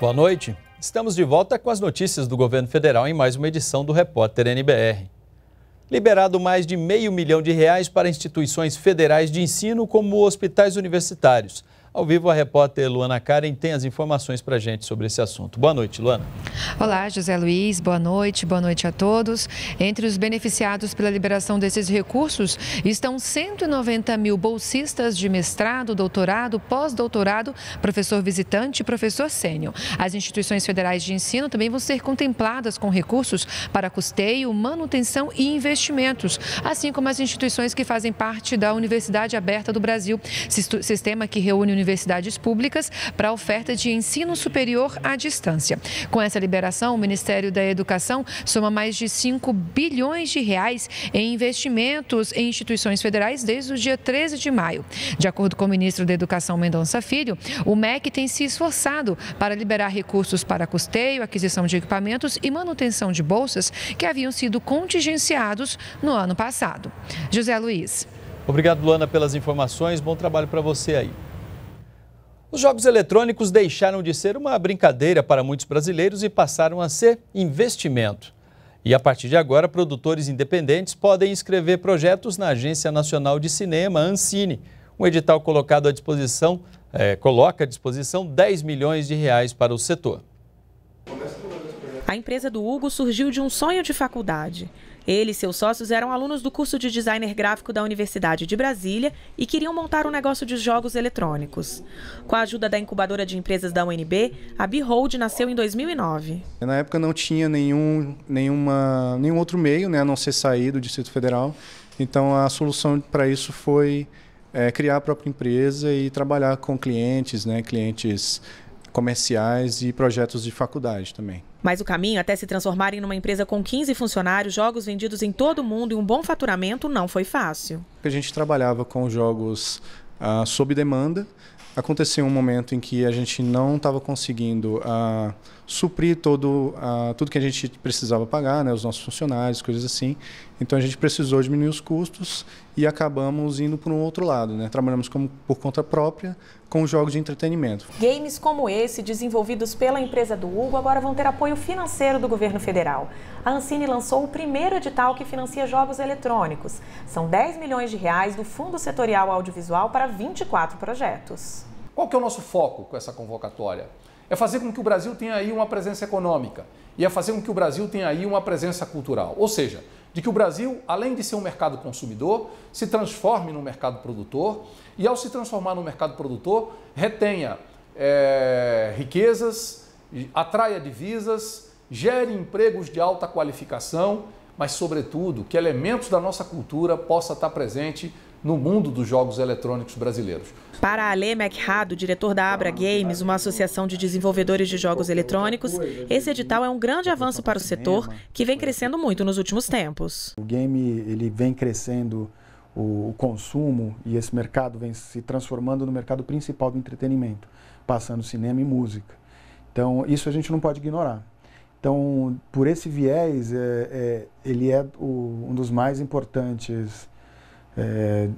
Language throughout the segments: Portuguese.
Boa noite. Estamos de volta com as notícias do governo federal em mais uma edição do Repórter NBR. Liberado mais de meio milhão de reais para instituições federais de ensino, como hospitais universitários. Ao vivo, a repórter Luana Karen tem as informações para a gente sobre esse assunto. Boa noite, Luana. Olá, José Luiz. Boa noite, boa noite a todos. Entre os beneficiados pela liberação desses recursos estão 190 mil bolsistas de mestrado, doutorado, pós-doutorado, professor visitante e professor sênior. As instituições federais de ensino também vão ser contempladas com recursos para custeio, manutenção e investimentos, assim como as instituições que fazem parte da Universidade Aberta do Brasil, sistema que reúne universidades universidades públicas para a oferta de ensino superior à distância. Com essa liberação, o Ministério da Educação soma mais de 5 bilhões de reais em investimentos em instituições federais desde o dia 13 de maio. De acordo com o ministro da Educação, Mendonça Filho, o MEC tem se esforçado para liberar recursos para custeio, aquisição de equipamentos e manutenção de bolsas que haviam sido contingenciados no ano passado. José Luiz. Obrigado, Luana, pelas informações. Bom trabalho para você aí. Os jogos eletrônicos deixaram de ser uma brincadeira para muitos brasileiros e passaram a ser investimento. E a partir de agora, produtores independentes podem inscrever projetos na Agência Nacional de Cinema, Ancine. Um edital colocado à disposição é, coloca à disposição 10 milhões de reais para o setor. A empresa do Hugo surgiu de um sonho de faculdade. Ele e seus sócios eram alunos do curso de designer gráfico da Universidade de Brasília e queriam montar um negócio de jogos eletrônicos. Com a ajuda da incubadora de empresas da UNB, a Behold nasceu em 2009. Na época não tinha nenhum, nenhuma, nenhum outro meio, né, a não ser sair do Distrito Federal. Então a solução para isso foi é, criar a própria empresa e trabalhar com clientes, né, clientes comerciais e projetos de faculdade também. Mas o caminho até se transformar em uma empresa com 15 funcionários, jogos vendidos em todo o mundo e um bom faturamento não foi fácil. A gente trabalhava com jogos uh, sob demanda. Aconteceu um momento em que a gente não estava conseguindo uh, suprir todo, uh, tudo que a gente precisava pagar, né, os nossos funcionários, coisas assim. Então a gente precisou diminuir os custos e acabamos indo para um outro lado, né? Trabalhamos como, por conta própria com jogos de entretenimento. Games como esse, desenvolvidos pela empresa do Hugo, agora vão ter apoio financeiro do governo federal. A Ancine lançou o primeiro edital que financia jogos eletrônicos. São 10 milhões de reais do Fundo Setorial Audiovisual para 24 projetos. Qual que é o nosso foco com essa convocatória? é fazer com que o Brasil tenha aí uma presença econômica e é fazer com que o Brasil tenha aí uma presença cultural. Ou seja, de que o Brasil, além de ser um mercado consumidor, se transforme num mercado produtor e, ao se transformar num mercado produtor, retenha é, riquezas, atraia divisas, gere empregos de alta qualificação, mas, sobretudo, que elementos da nossa cultura possa estar presente no mundo dos jogos eletrônicos brasileiros. Para Ale McHado, diretor da Abra Games, uma associação de desenvolvedores de jogos eletrônicos, esse edital é um grande avanço para o setor, que vem crescendo muito nos últimos tempos. O game ele vem crescendo o consumo e esse mercado vem se transformando no mercado principal do entretenimento, passando cinema e música. Então, isso a gente não pode ignorar. Então, por esse viés, é, é, ele é o, um dos mais importantes é,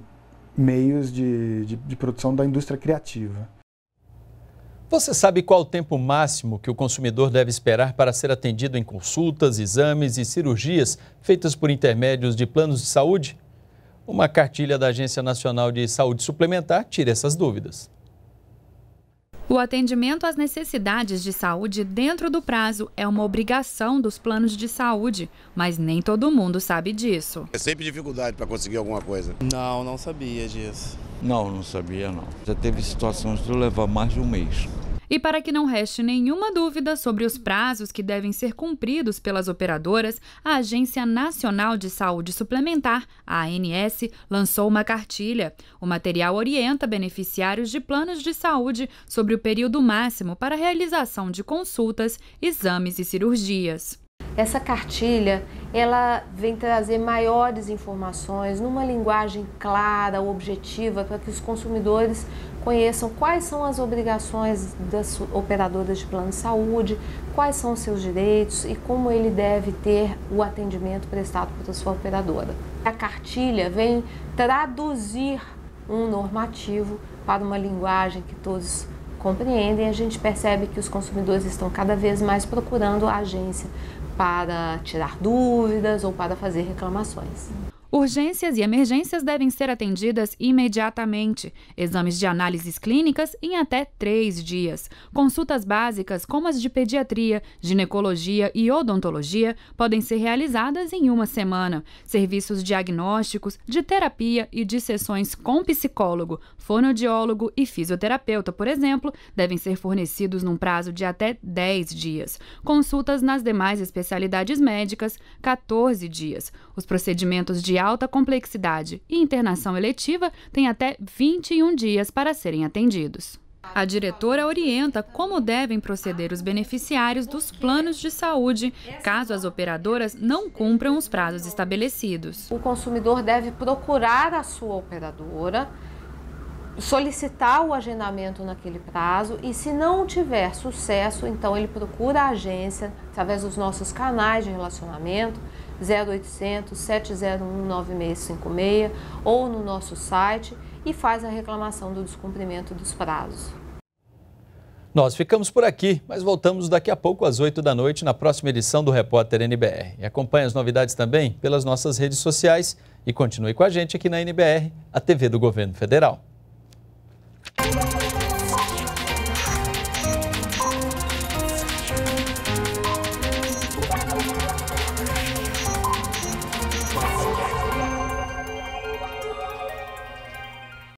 meios de, de, de produção da indústria criativa. Você sabe qual o tempo máximo que o consumidor deve esperar para ser atendido em consultas, exames e cirurgias feitas por intermédios de planos de saúde? Uma cartilha da Agência Nacional de Saúde Suplementar tira essas dúvidas. O atendimento às necessidades de saúde dentro do prazo é uma obrigação dos planos de saúde, mas nem todo mundo sabe disso. É sempre dificuldade para conseguir alguma coisa. Não, não sabia disso. Não, não sabia não. Já teve situações de levar mais de um mês. E para que não reste nenhuma dúvida sobre os prazos que devem ser cumpridos pelas operadoras, a Agência Nacional de Saúde Suplementar, a ANS, lançou uma cartilha. O material orienta beneficiários de planos de saúde sobre o período máximo para a realização de consultas, exames e cirurgias. Essa cartilha, ela vem trazer maiores informações numa linguagem clara, objetiva, para que os consumidores conheçam quais são as obrigações das operadoras de plano de saúde, quais são os seus direitos e como ele deve ter o atendimento prestado pela sua operadora. A cartilha vem traduzir um normativo para uma linguagem que todos compreendem. A gente percebe que os consumidores estão cada vez mais procurando a agência para tirar dúvidas ou para fazer reclamações. Urgências e emergências devem ser atendidas imediatamente. Exames de análises clínicas em até três dias. Consultas básicas, como as de pediatria, ginecologia e odontologia, podem ser realizadas em uma semana. Serviços diagnósticos, de terapia e de sessões com psicólogo, fonodiólogo e fisioterapeuta, por exemplo, devem ser fornecidos num prazo de até 10 dias. Consultas nas demais especialidades médicas, 14 dias. Os procedimentos de alta complexidade e internação eletiva têm até 21 dias para serem atendidos. A diretora orienta como devem proceder os beneficiários dos planos de saúde, caso as operadoras não cumpram os prazos estabelecidos. O consumidor deve procurar a sua operadora solicitar o agendamento naquele prazo e se não tiver sucesso, então ele procura a agência através dos nossos canais de relacionamento 0800 701 9656 ou no nosso site e faz a reclamação do descumprimento dos prazos. Nós ficamos por aqui, mas voltamos daqui a pouco às 8 da noite na próxima edição do Repórter NBR. E acompanhe as novidades também pelas nossas redes sociais e continue com a gente aqui na NBR, a TV do Governo Federal.